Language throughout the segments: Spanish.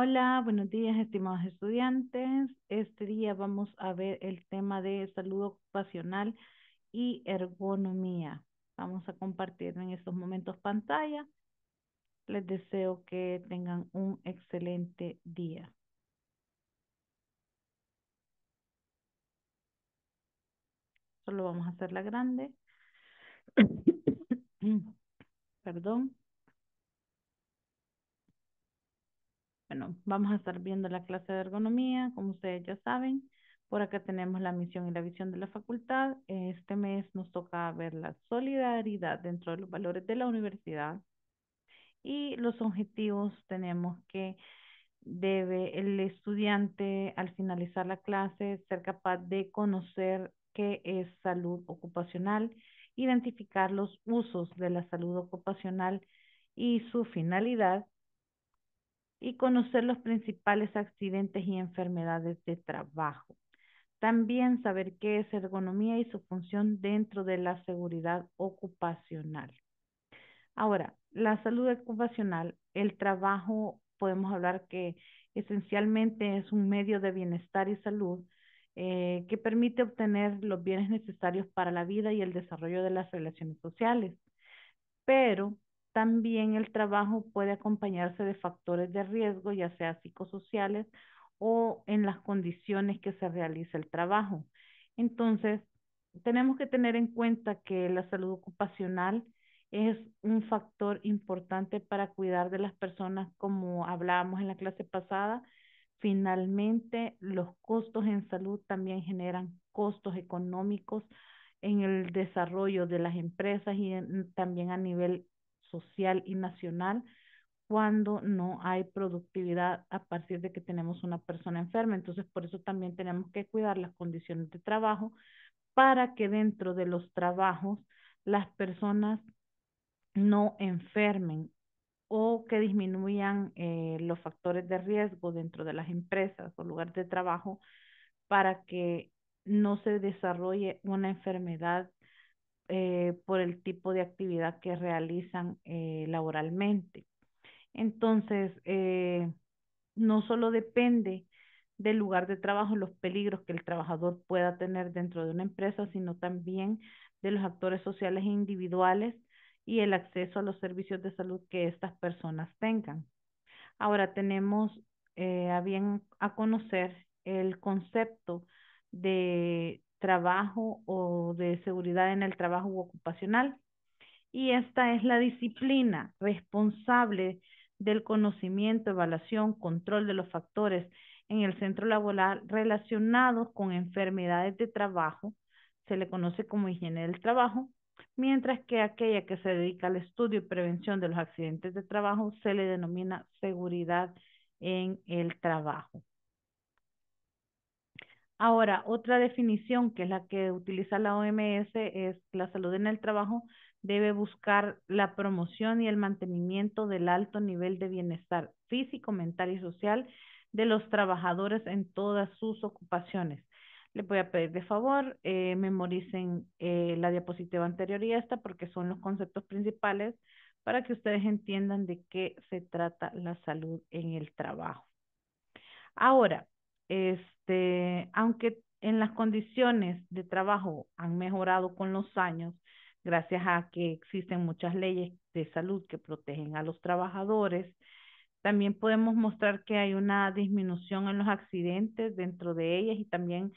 Hola, buenos días, estimados estudiantes. Este día vamos a ver el tema de salud ocupacional y ergonomía. Vamos a compartir en estos momentos pantalla. Les deseo que tengan un excelente día. Solo vamos a la grande. Perdón. Bueno, vamos a estar viendo la clase de ergonomía, como ustedes ya saben. Por acá tenemos la misión y la visión de la facultad. Este mes nos toca ver la solidaridad dentro de los valores de la universidad. Y los objetivos tenemos que debe el estudiante al finalizar la clase ser capaz de conocer qué es salud ocupacional, identificar los usos de la salud ocupacional y su finalidad, y conocer los principales accidentes y enfermedades de trabajo. También saber qué es ergonomía y su función dentro de la seguridad ocupacional. Ahora, la salud ocupacional, el trabajo, podemos hablar que esencialmente es un medio de bienestar y salud eh, que permite obtener los bienes necesarios para la vida y el desarrollo de las relaciones sociales. Pero también el trabajo puede acompañarse de factores de riesgo, ya sea psicosociales o en las condiciones que se realiza el trabajo. Entonces, tenemos que tener en cuenta que la salud ocupacional es un factor importante para cuidar de las personas, como hablábamos en la clase pasada. Finalmente, los costos en salud también generan costos económicos en el desarrollo de las empresas y también a nivel social y nacional cuando no hay productividad a partir de que tenemos una persona enferma. Entonces, por eso también tenemos que cuidar las condiciones de trabajo para que dentro de los trabajos las personas no enfermen o que disminuyan eh, los factores de riesgo dentro de las empresas o lugares de trabajo para que no se desarrolle una enfermedad eh, por el tipo de actividad que realizan eh, laboralmente. Entonces, eh, no solo depende del lugar de trabajo, los peligros que el trabajador pueda tener dentro de una empresa, sino también de los actores sociales e individuales y el acceso a los servicios de salud que estas personas tengan. Ahora tenemos a bien a conocer el concepto de trabajo o de seguridad en el trabajo ocupacional. Y esta es la disciplina responsable del conocimiento, evaluación, control de los factores en el centro laboral relacionados con enfermedades de trabajo, se le conoce como higiene del trabajo, mientras que aquella que se dedica al estudio y prevención de los accidentes de trabajo se le denomina seguridad en el trabajo. Ahora, otra definición que es la que utiliza la OMS es la salud en el trabajo debe buscar la promoción y el mantenimiento del alto nivel de bienestar físico, mental y social de los trabajadores en todas sus ocupaciones. Le voy a pedir de favor, eh, memoricen eh, la diapositiva anterior y esta porque son los conceptos principales para que ustedes entiendan de qué se trata la salud en el trabajo. Ahora, este, aunque en las condiciones de trabajo han mejorado con los años, gracias a que existen muchas leyes de salud que protegen a los trabajadores, también podemos mostrar que hay una disminución en los accidentes dentro de ellas y también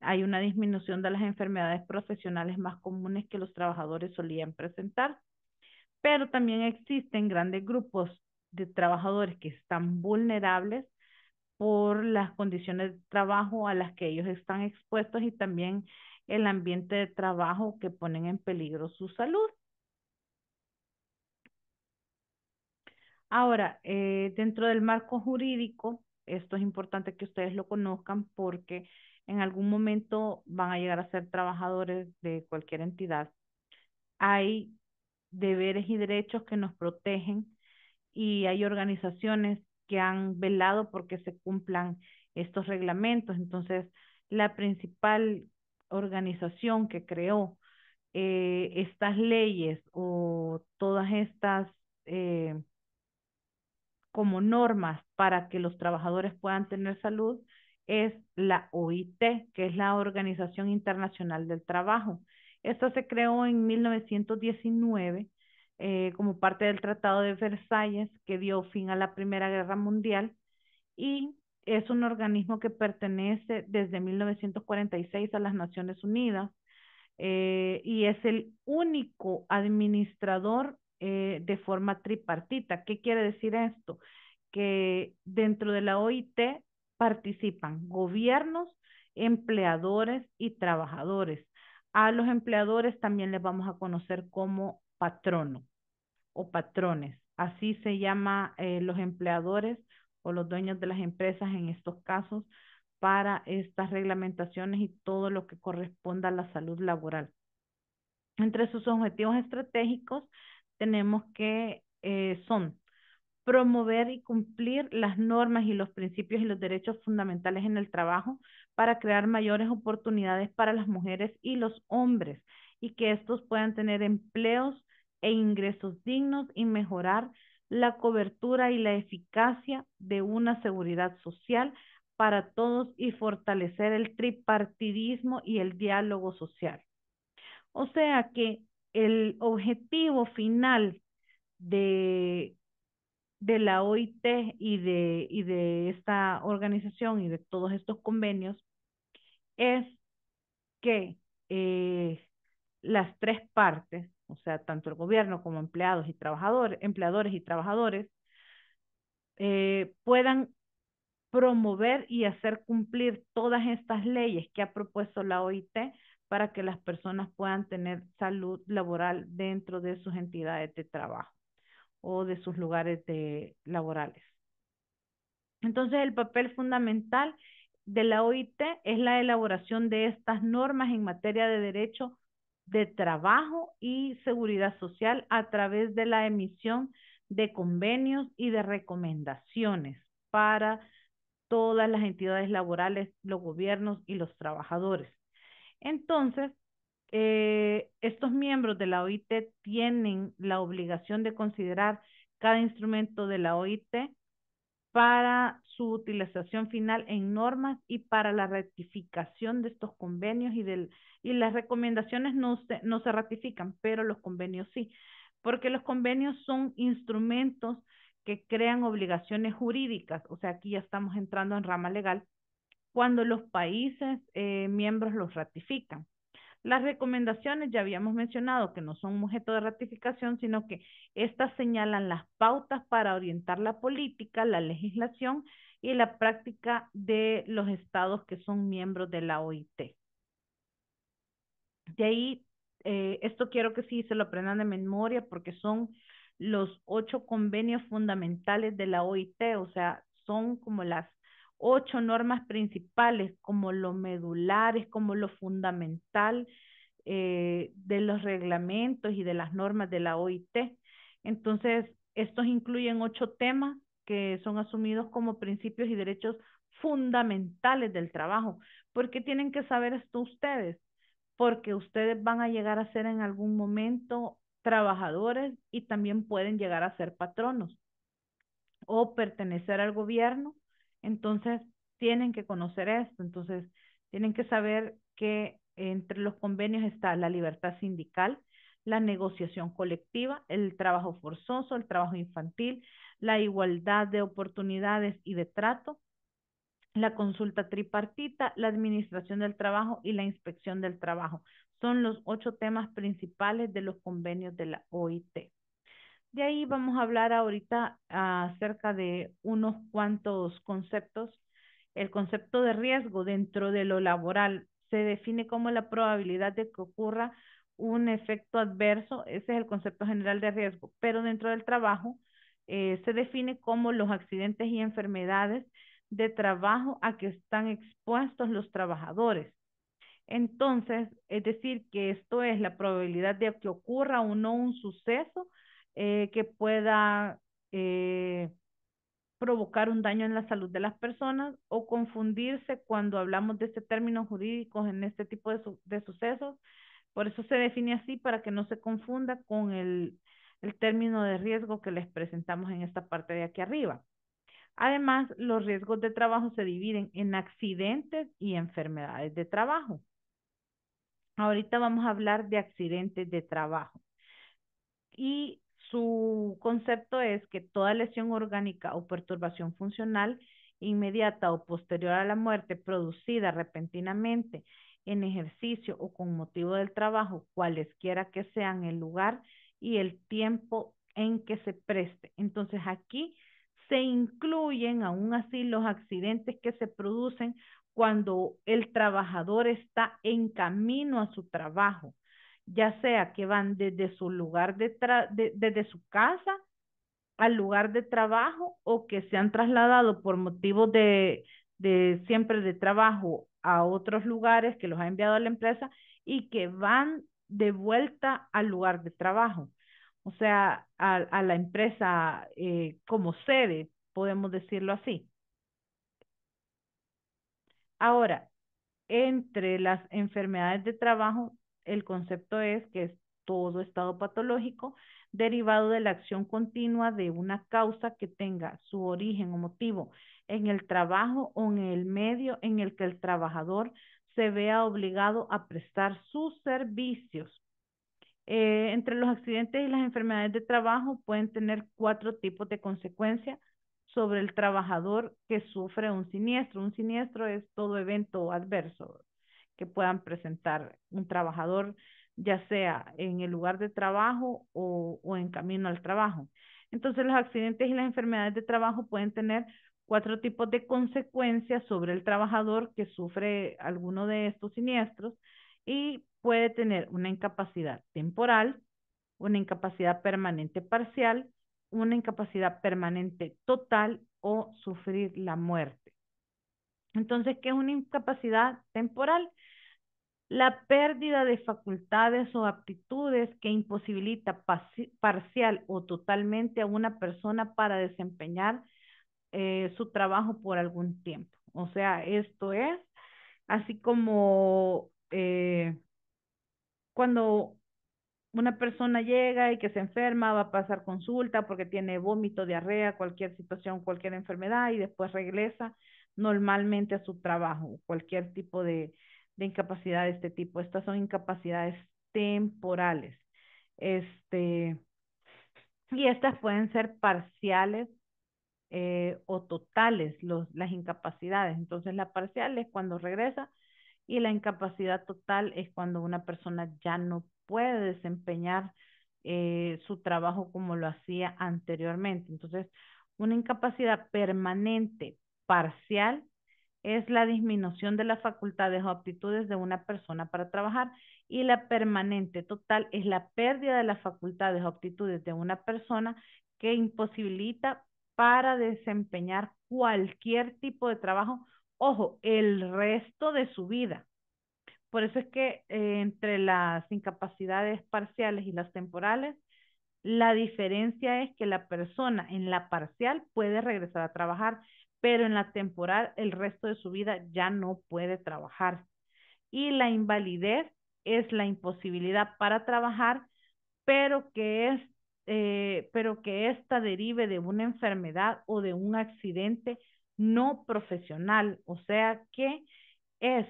hay una disminución de las enfermedades profesionales más comunes que los trabajadores solían presentar. Pero también existen grandes grupos de trabajadores que están vulnerables por las condiciones de trabajo a las que ellos están expuestos y también el ambiente de trabajo que ponen en peligro su salud. Ahora, eh, dentro del marco jurídico, esto es importante que ustedes lo conozcan porque en algún momento van a llegar a ser trabajadores de cualquier entidad. Hay deberes y derechos que nos protegen y hay organizaciones que han velado porque se cumplan estos reglamentos. Entonces, la principal organización que creó eh, estas leyes o todas estas eh, como normas para que los trabajadores puedan tener salud es la OIT, que es la Organización Internacional del Trabajo. Esta se creó en 1919 eh, como parte del Tratado de Versalles que dio fin a la Primera Guerra Mundial y es un organismo que pertenece desde 1946 a las Naciones Unidas eh, y es el único administrador eh, de forma tripartita. ¿Qué quiere decir esto? Que dentro de la OIT participan gobiernos, empleadores y trabajadores. A los empleadores también les vamos a conocer como patrono o patrones. Así se llama eh, los empleadores o los dueños de las empresas en estos casos para estas reglamentaciones y todo lo que corresponda a la salud laboral. Entre sus objetivos estratégicos tenemos que eh, son promover y cumplir las normas y los principios y los derechos fundamentales en el trabajo para crear mayores oportunidades para las mujeres y los hombres y que estos puedan tener empleos e ingresos dignos y mejorar la cobertura y la eficacia de una seguridad social para todos y fortalecer el tripartidismo y el diálogo social. O sea que el objetivo final de, de la OIT y de, y de esta organización y de todos estos convenios es que eh, las tres partes o sea, tanto el gobierno como empleados y trabajadores, empleadores y trabajadores, eh, puedan promover y hacer cumplir todas estas leyes que ha propuesto la OIT para que las personas puedan tener salud laboral dentro de sus entidades de trabajo o de sus lugares de, laborales. Entonces, el papel fundamental de la OIT es la elaboración de estas normas en materia de derecho de Trabajo y Seguridad Social a través de la emisión de convenios y de recomendaciones para todas las entidades laborales, los gobiernos y los trabajadores. Entonces, eh, estos miembros de la OIT tienen la obligación de considerar cada instrumento de la OIT para su utilización final en normas y para la ratificación de estos convenios y, del, y las recomendaciones no se, no se ratifican, pero los convenios sí, porque los convenios son instrumentos que crean obligaciones jurídicas, o sea, aquí ya estamos entrando en rama legal, cuando los países eh, miembros los ratifican. Las recomendaciones ya habíamos mencionado que no son objeto de ratificación, sino que estas señalan las pautas para orientar la política, la legislación y la práctica de los estados que son miembros de la OIT. De ahí, eh, esto quiero que sí se lo aprendan de memoria porque son los ocho convenios fundamentales de la OIT, o sea, son como las ocho normas principales como lo medulares, como lo fundamental eh, de los reglamentos y de las normas de la OIT. Entonces, estos incluyen ocho temas que son asumidos como principios y derechos fundamentales del trabajo. ¿Por qué tienen que saber esto ustedes? Porque ustedes van a llegar a ser en algún momento trabajadores y también pueden llegar a ser patronos o pertenecer al gobierno entonces, tienen que conocer esto, entonces, tienen que saber que entre los convenios está la libertad sindical, la negociación colectiva, el trabajo forzoso, el trabajo infantil, la igualdad de oportunidades y de trato, la consulta tripartita, la administración del trabajo y la inspección del trabajo. Son los ocho temas principales de los convenios de la OIT. De ahí vamos a hablar ahorita ah, acerca de unos cuantos conceptos. El concepto de riesgo dentro de lo laboral se define como la probabilidad de que ocurra un efecto adverso, ese es el concepto general de riesgo, pero dentro del trabajo eh, se define como los accidentes y enfermedades de trabajo a que están expuestos los trabajadores. Entonces, es decir, que esto es la probabilidad de que ocurra o no un suceso eh, que pueda eh, provocar un daño en la salud de las personas o confundirse cuando hablamos de este término jurídico en este tipo de, sucesos. Por eso se define así para que no se confunda con el, el término de riesgo que les presentamos en esta parte de aquí arriba. Además, los riesgos de trabajo se dividen en accidentes y enfermedades de trabajo. Ahorita vamos a hablar de accidentes de trabajo. Y su concepto es que toda lesión orgánica o perturbación funcional inmediata o posterior a la muerte producida repentinamente en ejercicio o con motivo del trabajo, cualesquiera que sean el lugar y el tiempo en que se preste. Entonces aquí se incluyen aún así los accidentes que se producen cuando el trabajador está en camino a su trabajo ya sea que van desde su lugar de, desde su casa al lugar de trabajo o que se han trasladado por motivos de, siempre de trabajo a otros lugares que los ha enviado a la empresa y que van de vuelta al lugar de trabajo, o sea, a, la empresa eh, como sede, podemos decirlo así. Ahora, entre las enfermedades de trabajo el concepto es que es todo estado patológico derivado de la acción continua de una causa que tenga su origen o motivo en el trabajo o en el medio en el que el trabajador se vea obligado a prestar sus servicios. Eh, entre los accidentes y las enfermedades de trabajo pueden tener cuatro tipos de consecuencias sobre el trabajador que sufre un siniestro. Un siniestro es todo evento adverso que puedan presentar un trabajador, ya sea en el lugar de trabajo o, o en camino al trabajo. Entonces, los accidentes y las enfermedades de trabajo pueden tener cuatro tipos de consecuencias sobre el trabajador que sufre alguno de estos siniestros y puede tener una incapacidad temporal, una incapacidad permanente parcial, una incapacidad permanente total o sufrir la muerte. Entonces, ¿qué es una incapacidad temporal? la pérdida de facultades o aptitudes que imposibilita parcial o totalmente a una persona para desempeñar eh, su trabajo por algún tiempo. O sea, esto es así como eh, cuando una persona llega y que se enferma, va a pasar consulta porque tiene vómito, diarrea, cualquier situación, cualquier enfermedad y después regresa normalmente a su trabajo, cualquier tipo de, de incapacidad de este tipo. Estas son incapacidades temporales. Este, y estas pueden ser parciales eh, o totales, los, las incapacidades. Entonces, la parcial es cuando regresa y la incapacidad total es cuando una persona ya no puede desempeñar eh, su trabajo como lo hacía anteriormente. Entonces, una incapacidad permanente parcial es la disminución de las facultades o aptitudes de una persona para trabajar y la permanente total es la pérdida de las facultades o aptitudes de una persona que imposibilita para desempeñar cualquier tipo de trabajo, ojo, el resto de su vida. Por eso es que eh, entre las incapacidades parciales y las temporales, la diferencia es que la persona en la parcial puede regresar a trabajar pero en la temporal el resto de su vida ya no puede trabajar. Y la invalidez es la imposibilidad para trabajar, pero que es eh, pero que derive de una enfermedad o de un accidente no profesional, o sea que es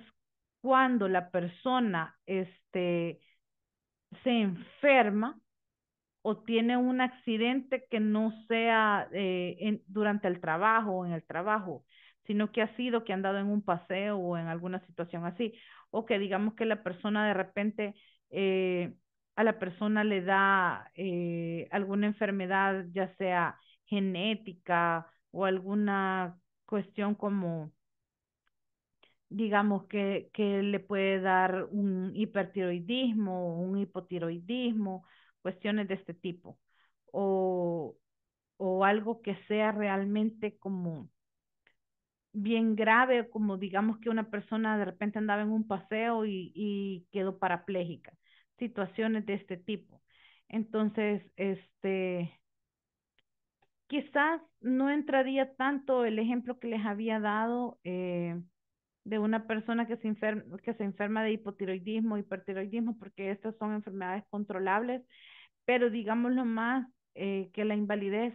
cuando la persona este, se enferma o tiene un accidente que no sea eh, durante el trabajo o en el trabajo, sino que ha sido que han dado en un paseo o en alguna situación así, o que digamos que la persona de repente eh, a la persona le da eh, alguna enfermedad, ya sea genética o alguna cuestión como digamos que, que le puede dar un hipertiroidismo o un hipotiroidismo cuestiones de este tipo o, o algo que sea realmente como bien grave, como digamos que una persona de repente andaba en un paseo y, y quedó parapléjica, situaciones de este tipo. Entonces, este, quizás no entraría tanto el ejemplo que les había dado eh, de una persona que se, enferma, que se enferma de hipotiroidismo, hipertiroidismo, porque estas son enfermedades controlables pero digámoslo más, eh, que la invalidez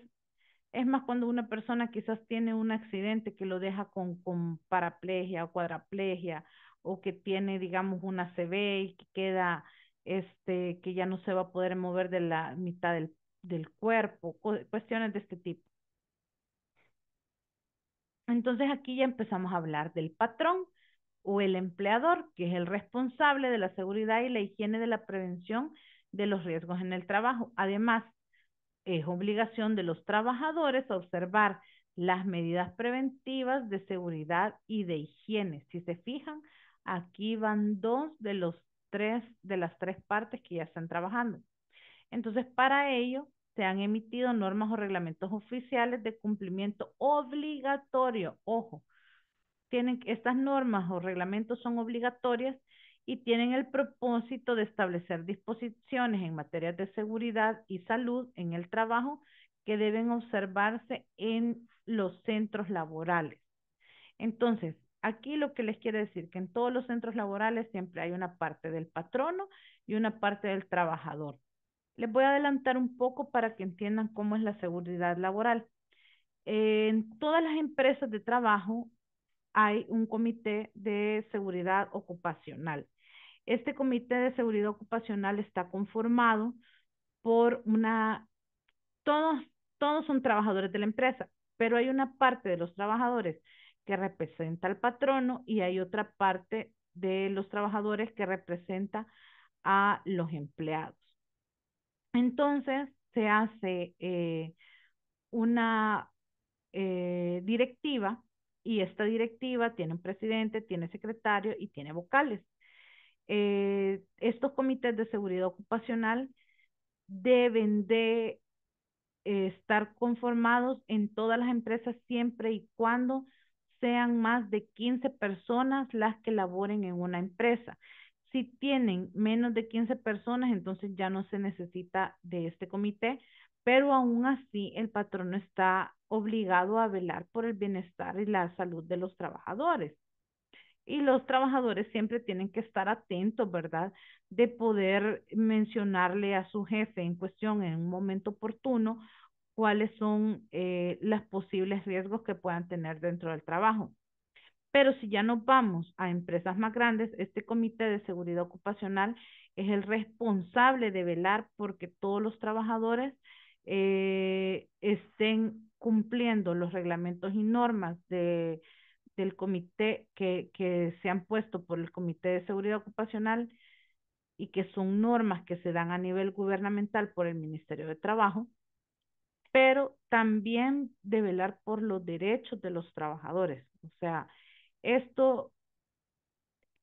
es más cuando una persona quizás tiene un accidente que lo deja con, con paraplegia o cuadraplegia o que tiene, digamos, una CV y que queda, este, que ya no se va a poder mover de la mitad del, del cuerpo, cuestiones de este tipo. Entonces aquí ya empezamos a hablar del patrón o el empleador, que es el responsable de la seguridad y la higiene de la prevención de los riesgos en el trabajo. Además, es obligación de los trabajadores observar las medidas preventivas de seguridad y de higiene. Si se fijan, aquí van dos de los tres de las tres partes que ya están trabajando. Entonces, para ello se han emitido normas o reglamentos oficiales de cumplimiento obligatorio. Ojo, tienen estas normas o reglamentos son obligatorias y tienen el propósito de establecer disposiciones en materia de seguridad y salud en el trabajo que deben observarse en los centros laborales. Entonces, aquí lo que les quiero decir, que en todos los centros laborales siempre hay una parte del patrono y una parte del trabajador. Les voy a adelantar un poco para que entiendan cómo es la seguridad laboral. En todas las empresas de trabajo hay un comité de seguridad ocupacional. Este comité de seguridad ocupacional está conformado por una, todos, todos son trabajadores de la empresa, pero hay una parte de los trabajadores que representa al patrono y hay otra parte de los trabajadores que representa a los empleados. Entonces se hace eh, una eh, directiva y esta directiva tiene un presidente, tiene secretario y tiene vocales. Eh, estos comités de seguridad ocupacional deben de eh, estar conformados en todas las empresas siempre y cuando sean más de 15 personas las que laboren en una empresa. Si tienen menos de 15 personas, entonces ya no se necesita de este comité pero aún así el patrono está obligado a velar por el bienestar y la salud de los trabajadores. Y los trabajadores siempre tienen que estar atentos, ¿verdad? De poder mencionarle a su jefe en cuestión en un momento oportuno cuáles son eh, los posibles riesgos que puedan tener dentro del trabajo. Pero si ya nos vamos a empresas más grandes, este comité de seguridad ocupacional es el responsable de velar porque todos los trabajadores eh, estén cumpliendo los reglamentos y normas de, del comité que, se han puesto por el Comité de Seguridad Ocupacional y que son normas que se dan a nivel gubernamental por el Ministerio de Trabajo, pero también de velar por los derechos de los trabajadores. O sea, esto,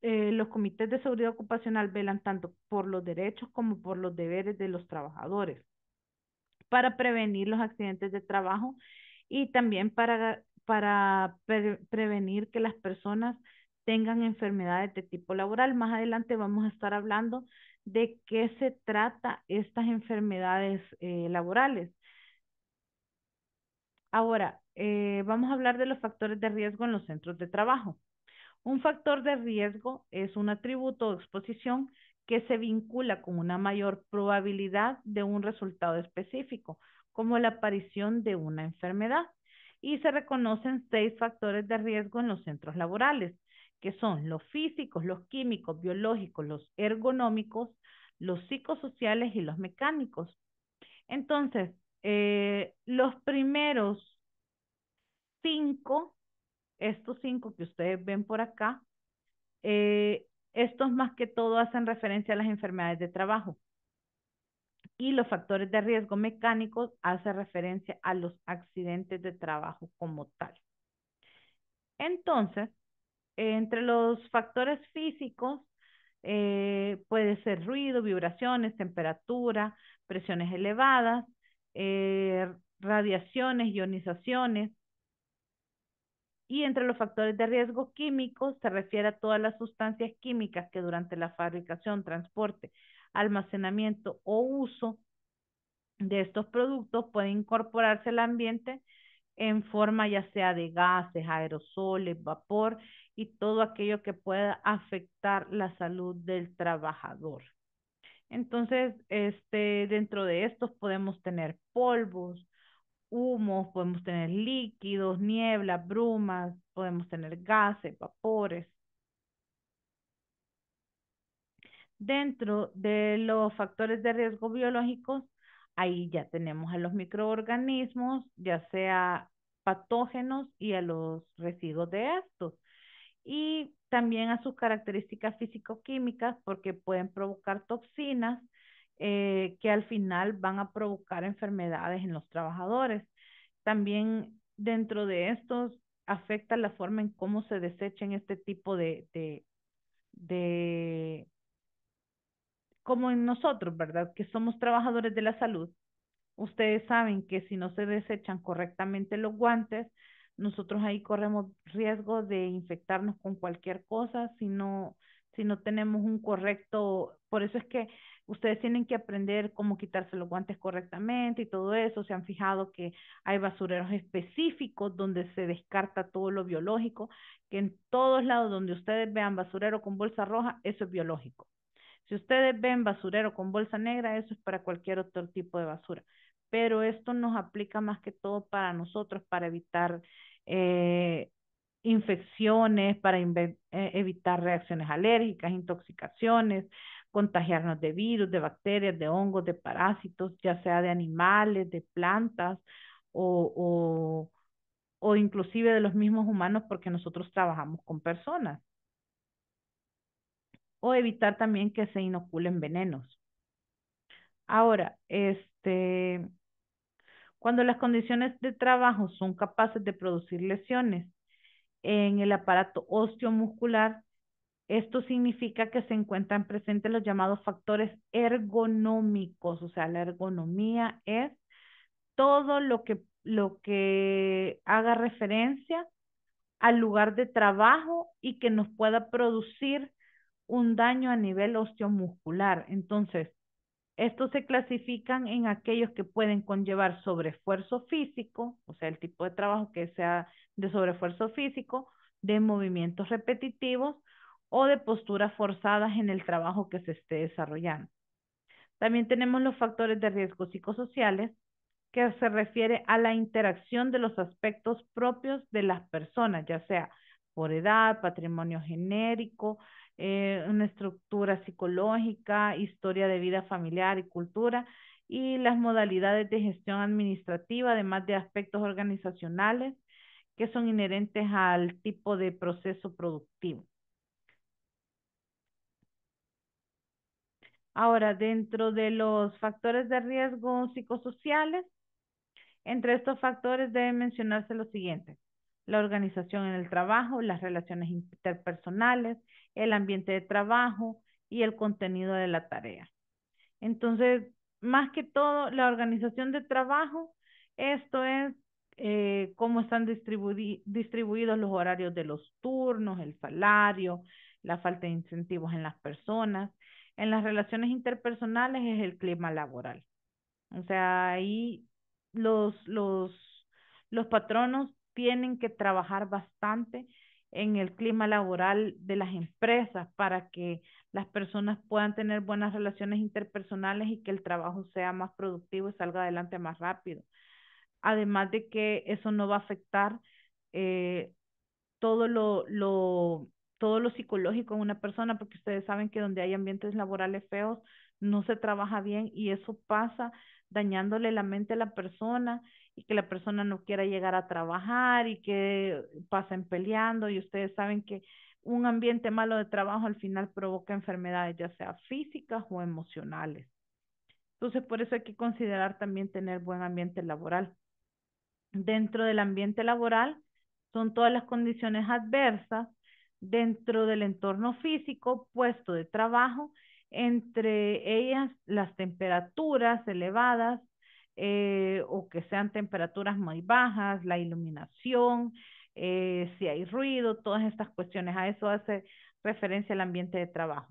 eh, los comités de seguridad ocupacional velan tanto por los derechos como por los deberes de los trabajadores para prevenir los accidentes de trabajo y también para, para prevenir que las personas tengan enfermedades de tipo laboral. Más adelante vamos a estar hablando de qué se trata estas enfermedades eh, laborales. Ahora, eh, vamos a hablar de los factores de riesgo en los centros de trabajo. Un factor de riesgo es un atributo o exposición que se vincula con una mayor probabilidad de un resultado específico, como la aparición de una enfermedad. Y se reconocen seis factores de riesgo en los centros laborales, que son los físicos, los químicos, biológicos, los ergonómicos, los psicosociales y los mecánicos. Entonces, eh, los primeros cinco, estos cinco que ustedes ven por acá, eh, estos más que todo hacen referencia a las enfermedades de trabajo. Y los factores de riesgo mecánicos hacen referencia a los accidentes de trabajo como tal. Entonces, entre los factores físicos eh, puede ser ruido, vibraciones, temperatura, presiones elevadas, eh, radiaciones, ionizaciones, y entre los factores de riesgo químico se refiere a todas las sustancias químicas que durante la fabricación, transporte, almacenamiento o uso de estos productos pueden incorporarse al ambiente en forma ya sea de gases, aerosoles, vapor y todo aquello que pueda afectar la salud del trabajador. Entonces, este, dentro de estos podemos tener polvos, humos, podemos tener líquidos, niebla, brumas, podemos tener gases, vapores. Dentro de los factores de riesgo biológicos, ahí ya tenemos a los microorganismos, ya sea patógenos y a los residuos de estos. Y también a sus características físico-químicas porque pueden provocar toxinas eh, que al final van a provocar enfermedades en los trabajadores. También dentro de estos afecta la forma en cómo se desechan este tipo de, de, de como en nosotros, ¿verdad? Que somos trabajadores de la salud. Ustedes saben que si no se desechan correctamente los guantes, nosotros ahí corremos riesgo de infectarnos con cualquier cosa si no, si no tenemos un correcto, por eso es que ustedes tienen que aprender cómo quitarse los guantes correctamente y todo eso. Se han fijado que hay basureros específicos donde se descarta todo lo biológico, que en todos lados donde ustedes vean basurero con bolsa roja, eso es biológico. Si ustedes ven basurero con bolsa negra, eso es para cualquier otro tipo de basura. Pero esto nos aplica más que todo para nosotros, para evitar eh, infecciones, para eh, evitar reacciones alérgicas, intoxicaciones, contagiarnos de virus, de bacterias, de hongos, de parásitos, ya sea de animales, de plantas o, inclusive de los mismos humanos porque nosotros trabajamos con personas. O evitar también que se inoculen venenos. Ahora, este, cuando las condiciones de trabajo son capaces de producir lesiones en el aparato osteomuscular. Esto significa que se encuentran presentes los llamados factores ergonómicos, o sea, la ergonomía es todo lo que, lo que haga referencia al lugar de trabajo y que nos pueda producir un daño a nivel osteomuscular. Entonces, estos se clasifican en aquellos que pueden conllevar sobreesfuerzo físico, o sea, el tipo de trabajo que sea de sobreesfuerzo físico, de movimientos repetitivos o de posturas forzadas en el trabajo que se esté desarrollando. También tenemos los factores de riesgo psicosociales, que se refiere a la interacción de los aspectos propios de las personas, ya sea por edad, patrimonio genérico, eh, una estructura psicológica, historia de vida familiar y cultura, y las modalidades de gestión administrativa, además de aspectos organizacionales que son inherentes al tipo de proceso productivo. Ahora, dentro de los factores de riesgo psicosociales, entre estos factores deben mencionarse los siguientes la organización en el trabajo, las relaciones interpersonales, el ambiente de trabajo y el contenido de la tarea. Entonces, más que todo, la organización de trabajo, esto es eh, cómo están distribuidos los horarios de los turnos, el salario, la falta de incentivos en las personas. En las relaciones interpersonales es el clima laboral. O sea, ahí los, los, los patronos tienen que trabajar bastante en el clima laboral de las empresas para que las personas puedan tener buenas relaciones interpersonales y que el trabajo sea más productivo y salga adelante más rápido. Además de que eso no va a afectar eh, todo lo, todo lo psicológico en una persona, porque ustedes saben que donde hay ambientes laborales feos no se trabaja bien y eso pasa dañándole la mente a la persona y que la persona no quiera llegar a trabajar y que pasen peleando y ustedes saben que un ambiente malo de trabajo al final provoca enfermedades ya sea físicas o emocionales. Entonces, por eso hay que considerar también tener buen ambiente laboral. Dentro del ambiente laboral son todas las condiciones adversas dentro del entorno físico, puesto de trabajo, entre ellas las temperaturas elevadas, eh, o que sean temperaturas muy bajas, la iluminación, eh, si hay ruido, todas estas cuestiones. A eso hace referencia el ambiente de trabajo.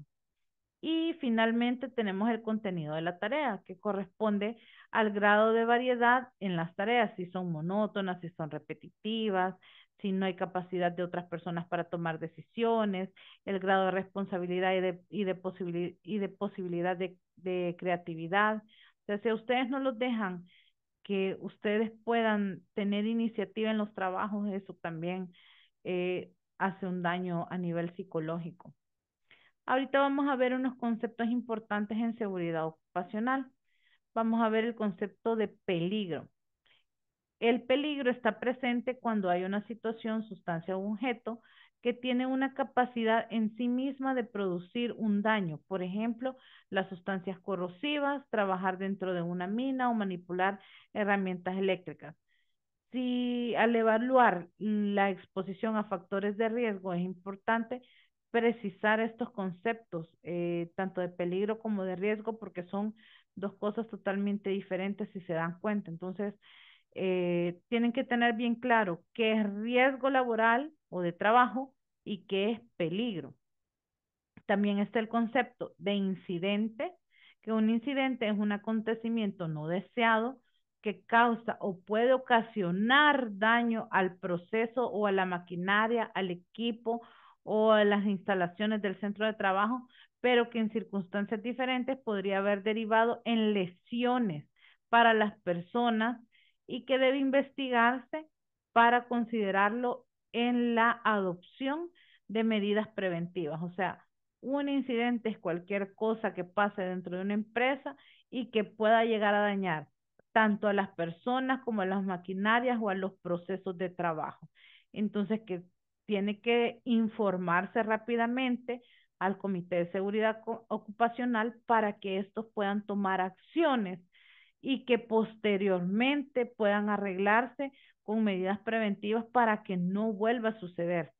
Y finalmente tenemos el contenido de la tarea, que corresponde al grado de variedad en las tareas, si son monótonas, si son repetitivas, si no hay capacidad de otras personas para tomar decisiones, el grado de responsabilidad y de, posibilidad de creatividad sea, si ustedes no los dejan que ustedes puedan tener iniciativa en los trabajos, eso también eh, hace un daño a nivel psicológico. Ahorita vamos a ver unos conceptos importantes en seguridad ocupacional. Vamos a ver el concepto de peligro. El peligro está presente cuando hay una situación, sustancia o objeto que tiene una capacidad en sí misma de producir un daño, por ejemplo, las sustancias corrosivas, trabajar dentro de una mina o manipular herramientas eléctricas. Si al evaluar la exposición a factores de riesgo es importante precisar estos conceptos, eh, tanto de peligro como de riesgo, porque son dos cosas totalmente diferentes si se dan cuenta. Entonces, eh, tienen que tener bien claro qué es riesgo laboral, o de trabajo y que es peligro. También está el concepto de incidente, que un incidente es un acontecimiento no deseado que causa o puede ocasionar daño al proceso o a la maquinaria, al equipo o a las instalaciones del centro de trabajo, pero que en circunstancias diferentes podría haber derivado en lesiones para las personas y que debe investigarse para considerarlo en la adopción de medidas preventivas. O sea, un incidente es cualquier cosa que pase dentro de una empresa y que pueda llegar a dañar tanto a las personas como a las maquinarias o a los procesos de trabajo. Entonces, que tiene que informarse rápidamente al Comité de Seguridad Ocupacional para que estos puedan tomar acciones y que posteriormente puedan arreglarse con medidas preventivas para que no vuelva a suceder.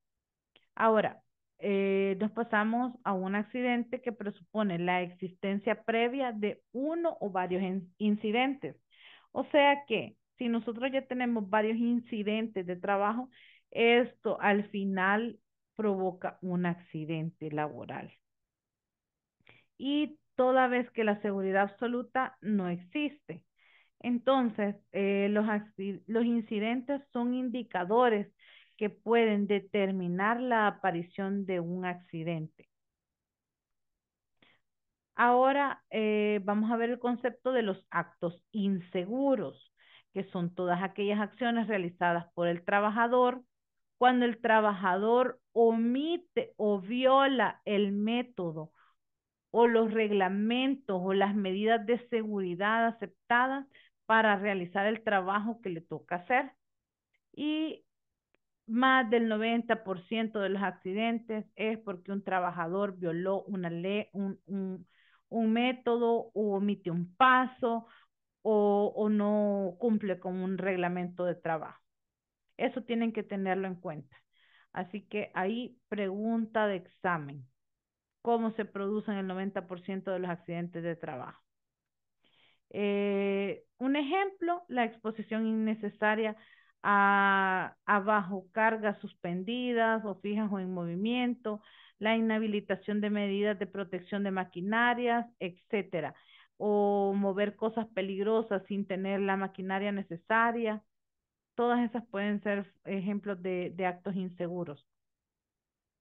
Ahora, eh, nos pasamos a un accidente que presupone la existencia previa de uno o varios incidentes. O sea que si nosotros ya tenemos varios incidentes de trabajo, esto al final provoca un accidente laboral. Y toda vez que la seguridad absoluta no existe. Entonces, eh, los, los incidentes son indicadores que pueden determinar la aparición de un accidente. Ahora eh, vamos a ver el concepto de los actos inseguros, que son todas aquellas acciones realizadas por el trabajador cuando el trabajador omite o viola el método o los reglamentos o las medidas de seguridad aceptadas para realizar el trabajo que le toca hacer. Y más del 90% de los accidentes es porque un trabajador violó una ley, un, método o omite un paso o, o no cumple con un reglamento de trabajo. Eso tienen que tenerlo en cuenta. Así que ahí pregunta de examen. ¿Cómo se producen el 90% de los accidentes de trabajo? Eh, un ejemplo, la exposición innecesaria a, bajo cargas suspendidas o fijas o en movimiento, la inhabilitación de medidas de protección de maquinarias, etcétera, o mover cosas peligrosas sin tener la maquinaria necesaria. Todas esas pueden ser ejemplos de actos inseguros.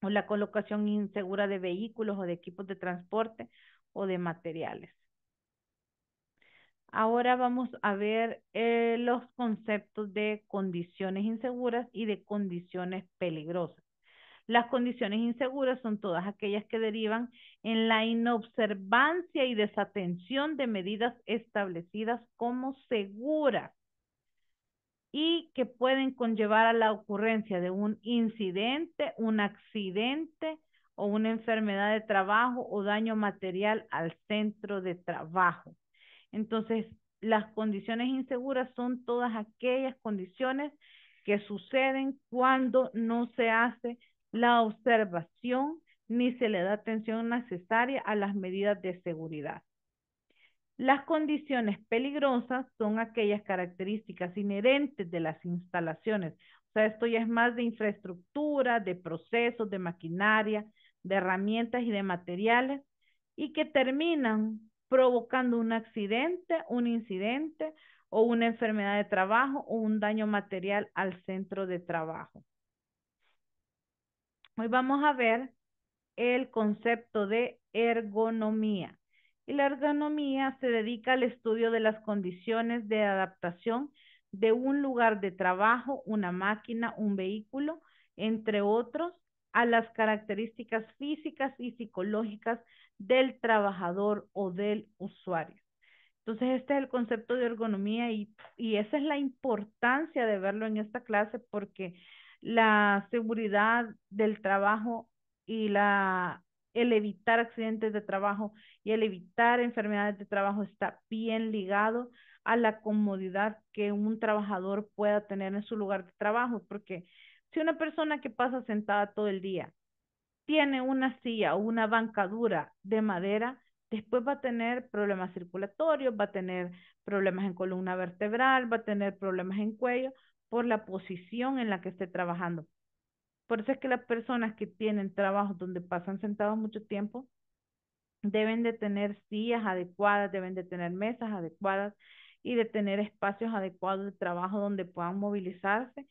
O la colocación insegura de vehículos o de equipos de transporte o de materiales. Ahora vamos a ver eh, los conceptos de condiciones inseguras y de condiciones peligrosas. Las condiciones inseguras son todas aquellas que derivan en la inobservancia y desatención de medidas establecidas como seguras y que pueden conllevar a la ocurrencia de un incidente, un accidente o una enfermedad de trabajo o daño material al centro de trabajo. Entonces, las condiciones inseguras son todas aquellas condiciones que suceden cuando no se hace la observación ni se le da atención necesaria a las medidas de seguridad. Las condiciones peligrosas son aquellas características inherentes de las instalaciones. O sea, esto ya es más de infraestructura, de procesos, de maquinaria, de herramientas y de materiales y que terminan provocando un accidente, un incidente o una enfermedad de trabajo o un daño material al centro de trabajo. Hoy vamos a ver el concepto de ergonomía. Y la ergonomía se dedica al estudio de las condiciones de adaptación de un lugar de trabajo, una máquina, un vehículo, entre otros, a las características físicas y psicológicas del trabajador o del usuario. Entonces, este es el concepto de ergonomía y, y esa es la importancia de verlo en esta clase porque la seguridad del trabajo y la el evitar accidentes de trabajo y el evitar enfermedades de trabajo está bien ligado a la comodidad que un trabajador pueda tener en su lugar de trabajo, porque si una persona que pasa sentada todo el día tiene una silla o una bancadura de madera, después va a tener problemas circulatorios, va a tener problemas en columna vertebral, va a tener problemas en cuello por la posición en la que esté trabajando. Por eso es que las personas que tienen trabajos donde pasan sentados mucho tiempo deben de tener sillas adecuadas, deben de tener mesas adecuadas y de tener espacios adecuados de trabajo donde puedan movilizarse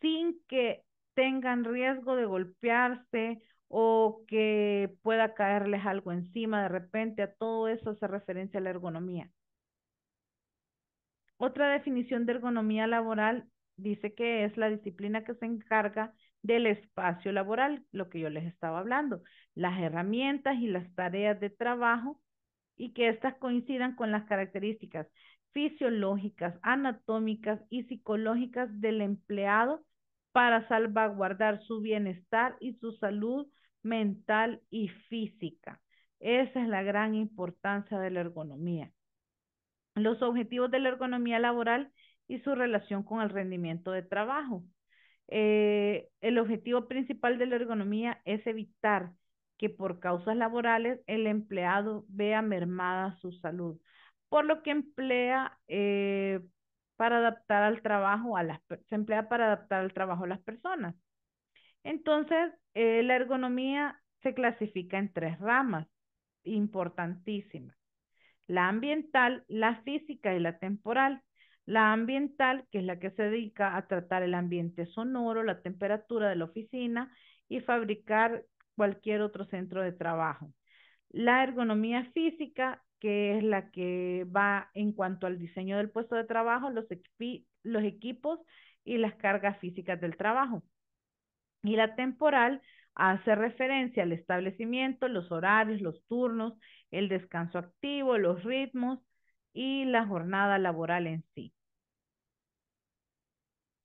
sin que tengan riesgo de golpearse o que pueda caerles algo encima de repente. A todo eso se referencia a la ergonomía. Otra definición de ergonomía laboral dice que es la disciplina que se encarga del espacio laboral, lo que yo les estaba hablando, las herramientas y las tareas de trabajo y que éstas coincidan con las características fisiológicas, anatómicas y psicológicas del empleado para salvaguardar su bienestar y su salud mental y física. Esa es la gran importancia de la ergonomía. Los objetivos de la ergonomía laboral y su relación con el rendimiento de trabajo. Eh, el objetivo principal de la ergonomía es evitar que por causas laborales el empleado vea mermada su salud por lo que emplea eh, para adaptar al trabajo a las se emplea para adaptar al trabajo a las personas. Entonces, eh, la ergonomía se clasifica en tres ramas importantísimas. La ambiental, la física y la temporal. La ambiental, que es la que se dedica a tratar el ambiente sonoro, la temperatura de la oficina y fabricar cualquier otro centro de trabajo. La ergonomía física que es la que va en cuanto al diseño del puesto de trabajo, los, los equipos y las cargas físicas del trabajo. Y la temporal hace referencia al establecimiento, los horarios, los turnos, el descanso activo, los ritmos y la jornada laboral en sí.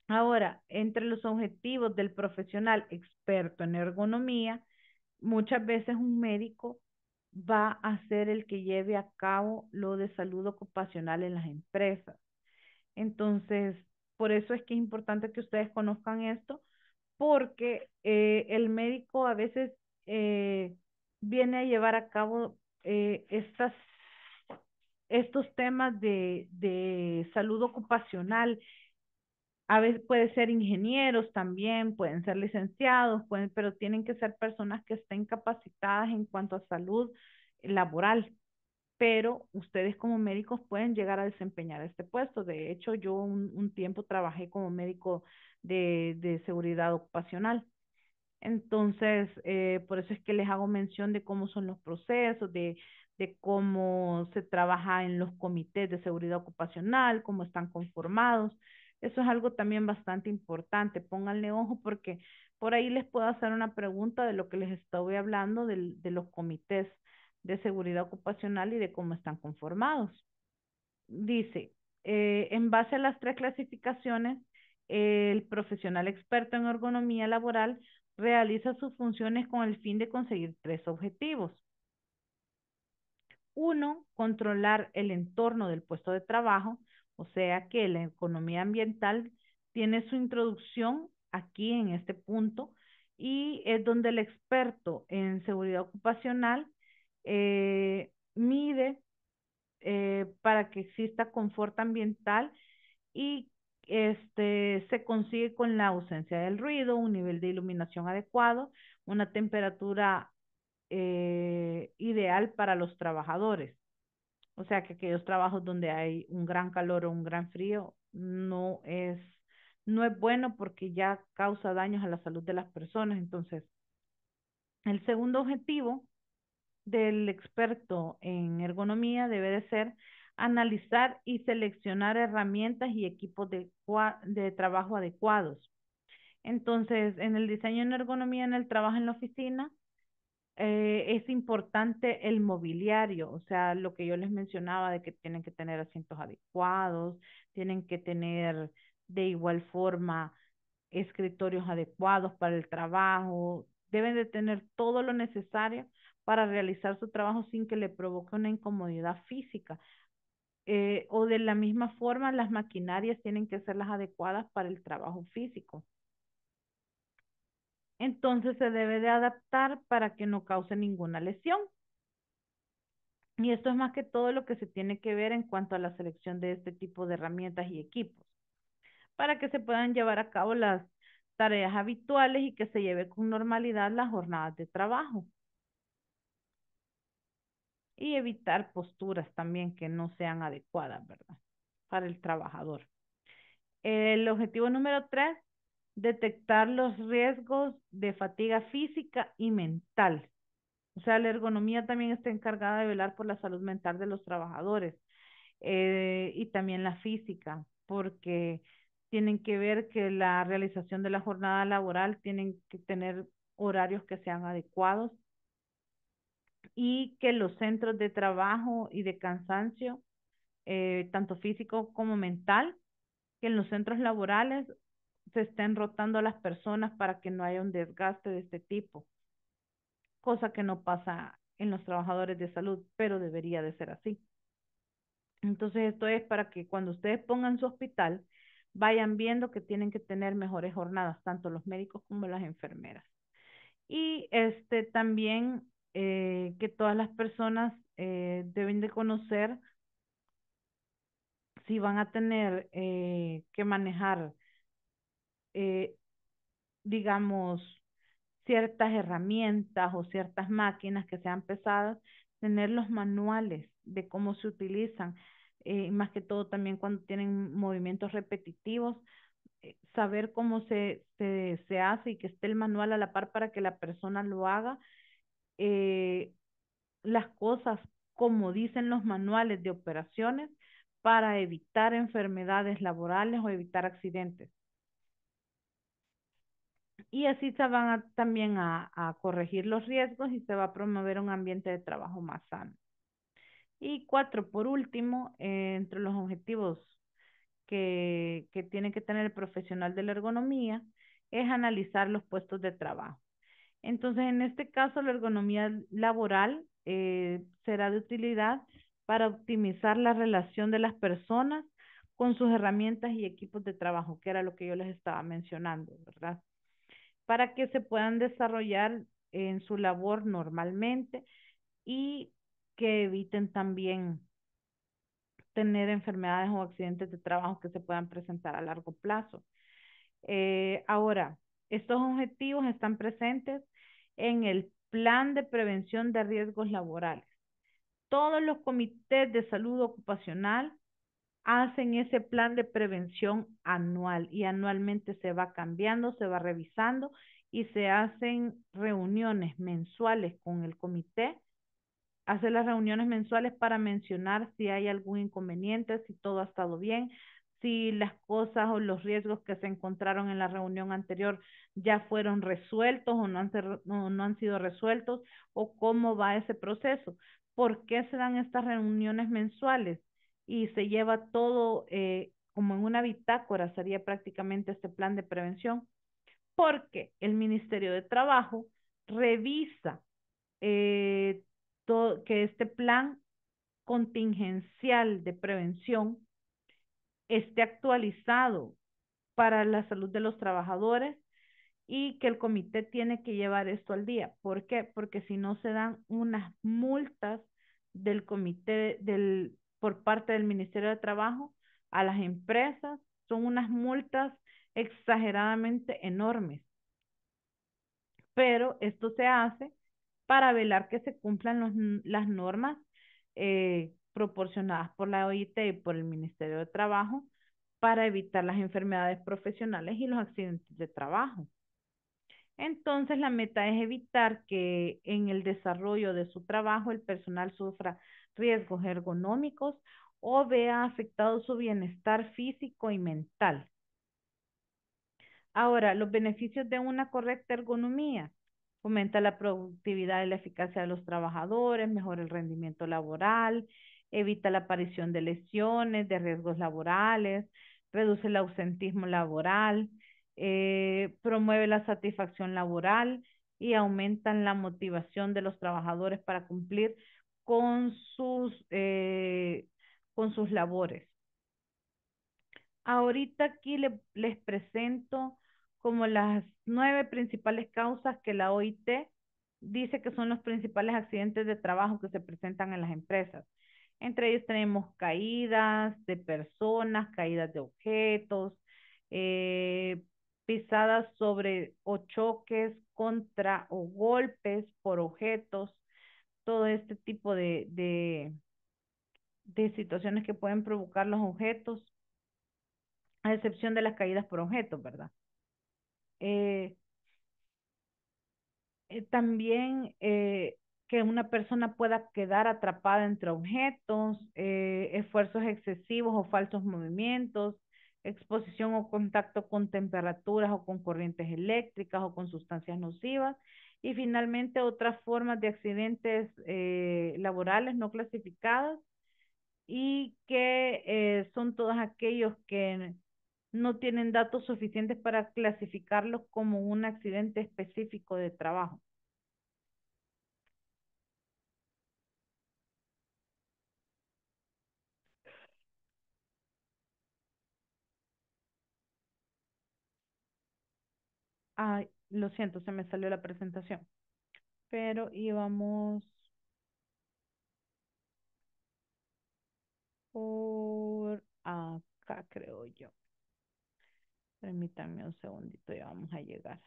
Ahora, entre los objetivos del profesional experto en ergonomía, muchas veces un médico va a ser el que lleve a cabo lo de salud ocupacional en las empresas. Entonces, por eso es que es importante que ustedes conozcan esto, porque eh, el médico a veces eh, viene a llevar a cabo eh, estas, estos temas de, de salud ocupacional a veces pueden ser ingenieros también, pueden ser licenciados, pueden, pero tienen que ser personas que estén capacitadas en cuanto a salud laboral. Pero ustedes como médicos pueden llegar a desempeñar este puesto. De hecho, yo un, tiempo trabajé como médico de, de seguridad ocupacional. Entonces, eh, por eso es que les hago mención de cómo son los procesos, de, de cómo se trabaja en los comités de seguridad ocupacional, cómo están conformados. Eso es algo también bastante importante. Pónganle ojo porque por ahí les puedo hacer una pregunta de lo que les estoy hablando de, los comités de seguridad ocupacional y de cómo están conformados. Dice, eh, en base a las tres clasificaciones, el profesional experto en ergonomía laboral realiza sus funciones con el fin de conseguir tres objetivos. Uno, controlar el entorno del puesto de trabajo. O sea que la economía ambiental tiene su introducción aquí en este punto y es donde el experto en seguridad ocupacional eh, mide eh, para que exista confort ambiental y este, se consigue con la ausencia del ruido, un nivel de iluminación adecuado, una temperatura eh, ideal para los trabajadores. O sea que aquellos trabajos donde hay un gran calor o un gran frío no es, no es bueno porque ya causa daños a la salud de las personas. Entonces, el segundo objetivo del experto en ergonomía debe de ser analizar y seleccionar herramientas y equipos de, de trabajo adecuados. Entonces, en el diseño en ergonomía, en el trabajo en la oficina, eh, es importante el mobiliario, o sea, lo que yo les mencionaba de que tienen que tener asientos adecuados, tienen que tener de igual forma escritorios adecuados para el trabajo, deben de tener todo lo necesario para realizar su trabajo sin que le provoque una incomodidad física. Eh, o de la misma forma, las maquinarias tienen que ser las adecuadas para el trabajo físico entonces se debe de adaptar para que no cause ninguna lesión. Y esto es más que todo lo que se tiene que ver en cuanto a la selección de este tipo de herramientas y equipos, para que se puedan llevar a cabo las tareas habituales y que se lleve con normalidad las jornadas de trabajo. Y evitar posturas también que no sean adecuadas, ¿verdad? Para el trabajador. El objetivo número tres detectar los riesgos de fatiga física y mental. O sea, la ergonomía también está encargada de velar por la salud mental de los trabajadores eh, y también la física, porque tienen que ver que la realización de la jornada laboral tienen que tener horarios que sean adecuados y que los centros de trabajo y de cansancio, eh, tanto físico como mental, que en los centros laborales se estén rotando las personas para que no haya un desgaste de este tipo, cosa que no pasa en los trabajadores de salud, pero debería de ser así. Entonces, esto es para que cuando ustedes pongan su hospital, vayan viendo que tienen que tener mejores jornadas, tanto los médicos como las enfermeras. Y este también eh, que todas las personas eh, deben de conocer si van a tener eh, que manejar eh, digamos, ciertas herramientas o ciertas máquinas que sean pesadas, tener los manuales de cómo se utilizan, eh, más que todo también cuando tienen movimientos repetitivos, eh, saber cómo se, hace y que esté el manual a la par para que la persona lo haga. las cosas como dicen los manuales de operaciones para evitar enfermedades laborales o evitar accidentes y así se van también a, corregir los riesgos y se va a promover un ambiente de trabajo más sano. Y cuatro, por último, eh, entre los objetivos que, tiene que tener el profesional de la ergonomía es analizar los puestos de trabajo. Entonces, en este caso, la ergonomía laboral eh, será de utilidad para optimizar la relación de las personas con sus herramientas y equipos de trabajo, que era lo que yo les estaba mencionando, ¿verdad? para que se puedan desarrollar en su labor normalmente y que eviten también tener enfermedades o accidentes de trabajo que se puedan presentar a largo plazo. Eh, ahora, estos objetivos están presentes en el Plan de Prevención de Riesgos Laborales. Todos los comités de salud ocupacional hacen ese plan de prevención anual y anualmente se va cambiando, se va revisando y se hacen reuniones mensuales con el comité. Hacen las reuniones mensuales para mencionar si hay algún inconveniente, si todo ha estado bien, si las cosas o los riesgos que se encontraron en la reunión anterior ya fueron resueltos o no han, no han sido resueltos o cómo va ese proceso. ¿Por qué se dan estas reuniones mensuales? y se lleva todo eh, como en una bitácora, sería prácticamente este plan de prevención, porque el Ministerio de Trabajo revisa eh, que este plan contingencial de prevención esté actualizado para la salud de los trabajadores y que el comité tiene que llevar esto al día. ¿Por qué? Porque si no se dan unas multas del comité, del, por parte del Ministerio de Trabajo a las empresas son unas multas exageradamente enormes. Pero esto se hace para velar que se cumplan las normas eh, proporcionadas por la OIT y por el Ministerio de Trabajo para evitar las enfermedades profesionales y los accidentes de trabajo. Entonces, la meta es evitar que en el desarrollo de su trabajo el personal sufra riesgos ergonómicos o vea afectado su bienestar físico y mental. Ahora, los beneficios de una correcta ergonomía. Fomenta la productividad y la eficacia de los trabajadores, mejora el rendimiento laboral, evita la aparición de lesiones, de riesgos laborales, reduce el ausentismo laboral, eh, promueve la satisfacción laboral y aumentan la motivación de los trabajadores para cumplir con sus, eh, con sus labores. Ahorita aquí les presento como las nueve principales causas que la OIT dice que son los principales accidentes de trabajo que se presentan en las empresas. Entre ellos tenemos caídas de personas, caídas de objetos, eh, pisadas sobre o choques contra o golpes por objetos, todo este tipo de, de, situaciones que pueden provocar los objetos, a excepción de las caídas por objetos, ¿verdad? Eh, eh, también eh, que una persona pueda quedar atrapada entre objetos, esfuerzos excesivos o falsos movimientos, exposición o contacto con temperaturas o con corrientes eléctricas o con sustancias nocivas y finalmente otras formas de accidentes eh, laborales no clasificadas y que eh, son todos aquellos que no tienen datos suficientes para clasificarlos como un accidente específico de trabajo. Ay, lo siento, se me salió la presentación. Pero íbamos por acá, creo yo. Permítanme un segundito, ya vamos a llegar.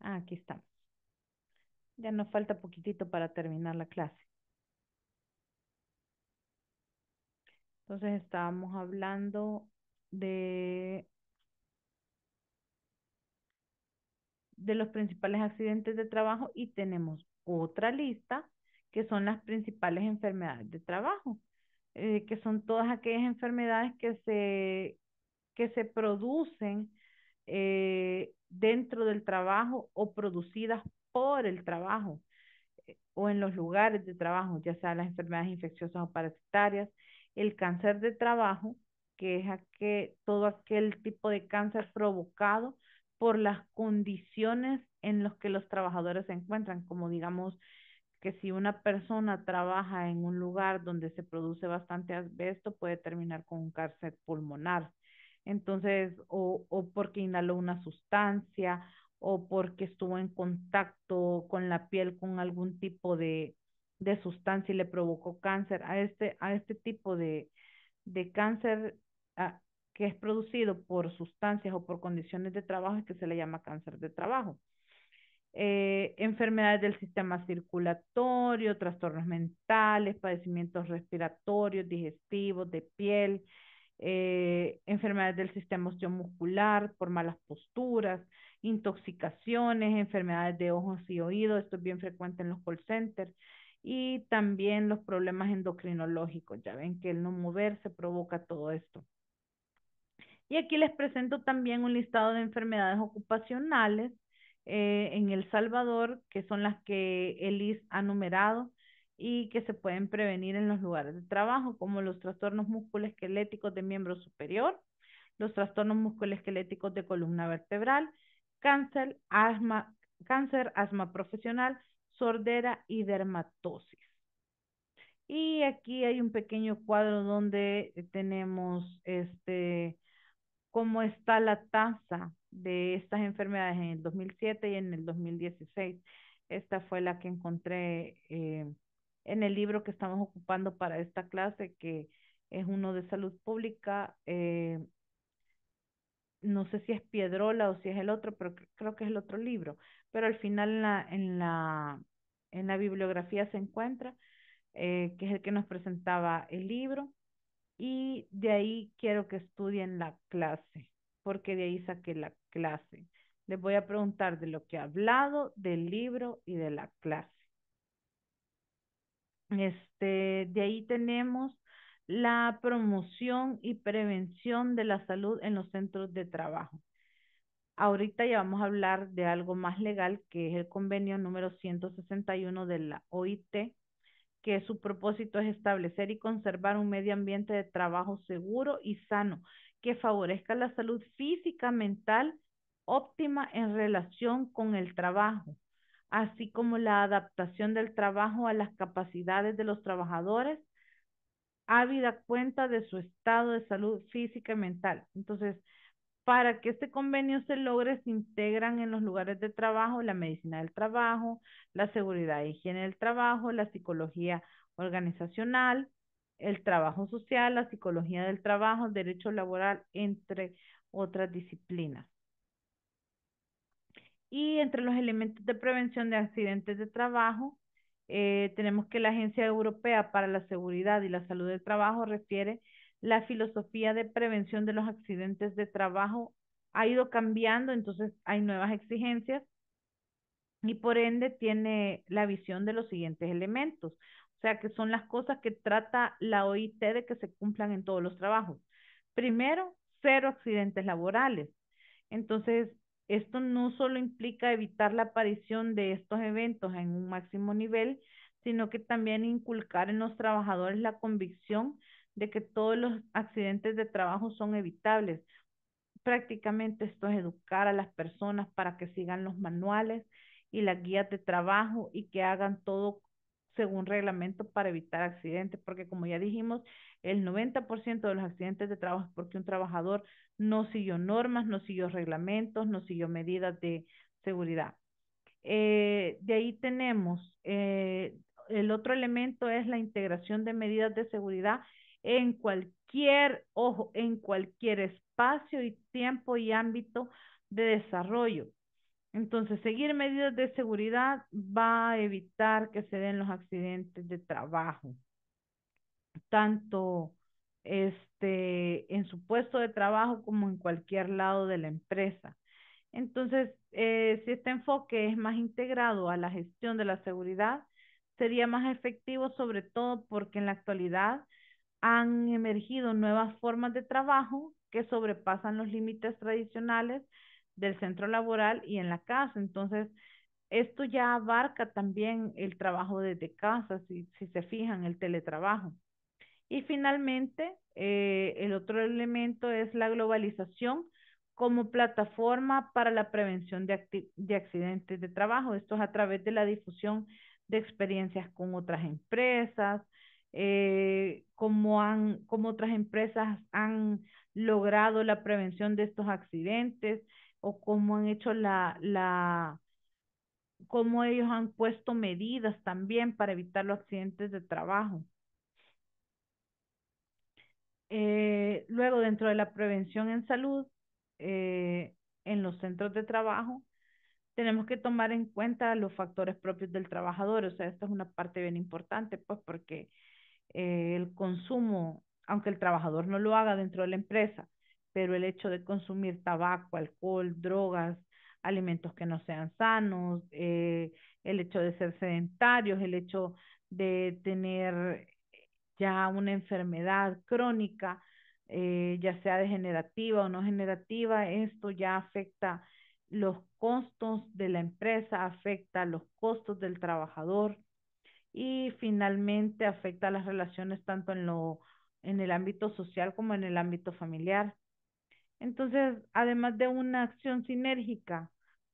Ah, aquí estamos. Ya nos falta poquitito para terminar la clase. Entonces estábamos hablando de de los principales accidentes de trabajo y tenemos otra lista que son las principales enfermedades de trabajo, eh, que son todas aquellas enfermedades que se, que se producen eh, dentro del trabajo o producidas por el trabajo eh, o en los lugares de trabajo, ya sea las enfermedades infecciosas o parasitarias, el cáncer de trabajo, que es aquel, todo aquel tipo de cáncer provocado por las condiciones en las que los trabajadores se encuentran, como digamos que si una persona trabaja en un lugar donde se produce bastante asbesto, puede terminar con un cáncer pulmonar. Entonces, o, porque inhaló una sustancia, o porque estuvo en contacto con la piel con algún tipo de, sustancia y le provocó cáncer. A este, a este tipo de, de cáncer a, que es producido por sustancias o por condiciones de trabajo es que se le llama cáncer de trabajo. Eh, enfermedades del sistema circulatorio, trastornos mentales, padecimientos respiratorios, digestivos, de piel, eh, enfermedades del sistema osteomuscular por malas posturas, intoxicaciones, enfermedades de ojos y oídos, esto es bien frecuente en los call centers, y también los problemas endocrinológicos. Ya ven que el no moverse provoca todo esto. Y aquí les presento también un listado de enfermedades ocupacionales eh, en El Salvador, que son las que ELIS ha numerado y que se pueden prevenir en los lugares de trabajo, como los trastornos musculoesqueléticos de miembro superior, los trastornos musculoesqueléticos de columna vertebral, cáncer, asma, cáncer, asma profesional, sordera y dermatosis. Y aquí hay un pequeño cuadro donde tenemos este, cómo está la tasa de estas enfermedades en el 2007 y en el 2016. Esta fue la que encontré eh, en el libro que estamos ocupando para esta clase, que es uno de salud pública. Eh, no sé si es Piedrola o si es el otro, pero creo que es el otro libro. Pero al final en la, bibliografía se encuentra, eh, que es el que nos presentaba el libro y de ahí quiero que estudien la clase, porque de ahí saqué la clase. Les voy a preguntar de lo que he hablado, del libro y de la clase. Este, de ahí tenemos la promoción y prevención de la salud en los centros de trabajo. Ahorita ya vamos a hablar de algo más legal, que es el convenio número 161 de la OIT, que su propósito es establecer y conservar un medio ambiente de trabajo seguro y sano que favorezca la salud física, mental, óptima en relación con el trabajo, así como la adaptación del trabajo a las capacidades de los trabajadores, ávida cuenta de su estado de salud física y mental. Entonces, para que este convenio se logre, se integran en los lugares de trabajo la medicina del trabajo, la seguridad e higiene del trabajo, la psicología organizacional, el trabajo social, la psicología del trabajo, el derecho laboral, entre otras disciplinas. Y entre los elementos de prevención de accidentes de trabajo, eh, tenemos que la Agencia Europea para la Seguridad y la Salud del Trabajo refiere la filosofía de prevención de los accidentes de trabajo ha ido cambiando, entonces hay nuevas exigencias y por ende tiene la visión de los siguientes elementos. O sea, que son las cosas que trata la OIT de que se cumplan en todos los trabajos. Primero, cero accidentes laborales. Entonces, esto no solo implica evitar la aparición de estos eventos en un máximo nivel, sino que también inculcar en los trabajadores la convicción de que todos los accidentes de trabajo son evitables. Prácticamente esto es educar a las personas para que sigan los manuales y las guías de trabajo y que hagan todo según reglamento para evitar accidentes, porque como ya dijimos, el 90% de los accidentes de trabajo es porque un trabajador no siguió normas, no siguió reglamentos, no siguió medidas de seguridad. Eh, de ahí tenemos, eh, el otro elemento es la integración de medidas de seguridad en cualquier, ojo, en cualquier espacio y tiempo y ámbito de desarrollo. Entonces, seguir medidas de seguridad va a evitar que se den los accidentes de trabajo, tanto este, en su puesto de trabajo como en cualquier lado de la empresa. Entonces, eh, si este enfoque es más integrado a la gestión de la seguridad, sería más efectivo, sobre todo porque en la actualidad han emergido nuevas formas de trabajo que sobrepasan los límites tradicionales del centro laboral y en la casa. Entonces, esto ya abarca también el trabajo desde casa, si, se fijan, el teletrabajo. Y finalmente, eh, el otro elemento es la globalización como plataforma para la prevención de, de accidentes de trabajo. Esto es a través de la difusión de experiencias con otras empresas, eh, cómo, han, como otras empresas han logrado la prevención de estos accidentes o cómo han hecho la, la cómo ellos han puesto medidas también para evitar los accidentes de trabajo. Eh, luego, dentro de la prevención en salud, eh, en los centros de trabajo, tenemos que tomar en cuenta los factores propios del trabajador. O sea, esta es una parte bien importante, pues porque eh, el consumo, aunque el trabajador no lo haga dentro de la empresa, pero el hecho de consumir tabaco, alcohol, drogas, alimentos que no sean sanos, eh, el hecho de ser sedentarios, el hecho de tener ya una enfermedad crónica, eh, ya sea degenerativa o no generativa, esto ya afecta los costos de la empresa, afecta los costos del trabajador, y finalmente afecta a las relaciones tanto en lo en el ámbito social como en el ámbito familiar. Entonces, además de una acción sinérgica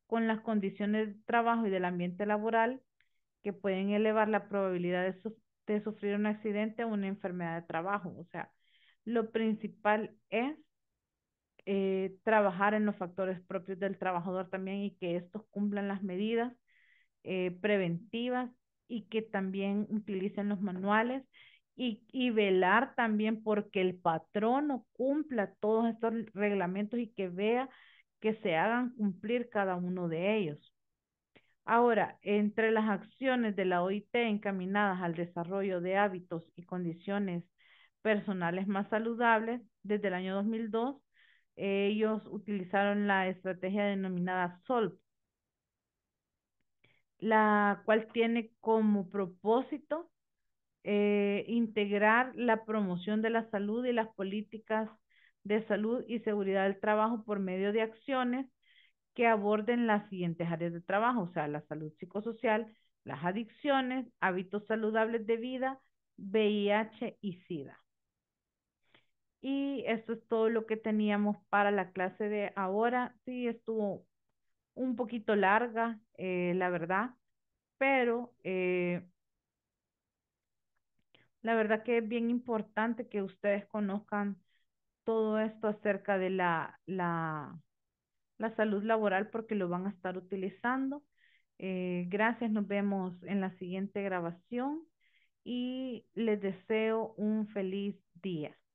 con las condiciones de trabajo y del ambiente laboral que pueden elevar la probabilidad de, sufrir un accidente o una enfermedad de trabajo, o sea, lo principal es eh, trabajar en los factores propios del trabajador también y que estos cumplan las medidas eh, preventivas y que también utilicen los manuales y, velar también porque el patrono cumpla todos estos reglamentos y que vea que se hagan cumplir cada uno de ellos. Ahora, entre las acciones de la OIT encaminadas al desarrollo de hábitos y condiciones personales más saludables, desde el año 2002, ellos utilizaron la estrategia denominada SOLP, la cual tiene como propósito eh, integrar la promoción de la salud y las políticas de salud y seguridad del trabajo por medio de acciones que aborden las siguientes áreas de trabajo, o sea, la salud psicosocial, las adicciones, hábitos saludables de vida, VIH y SIDA. Y esto es todo lo que teníamos para la clase de ahora. Sí, estuvo un poquito larga, eh, la verdad, pero eh, la verdad que es bien importante que ustedes conozcan todo esto acerca de la, la, la salud laboral porque lo van a estar utilizando. Eh, gracias, nos vemos en la siguiente grabación y les deseo un feliz día.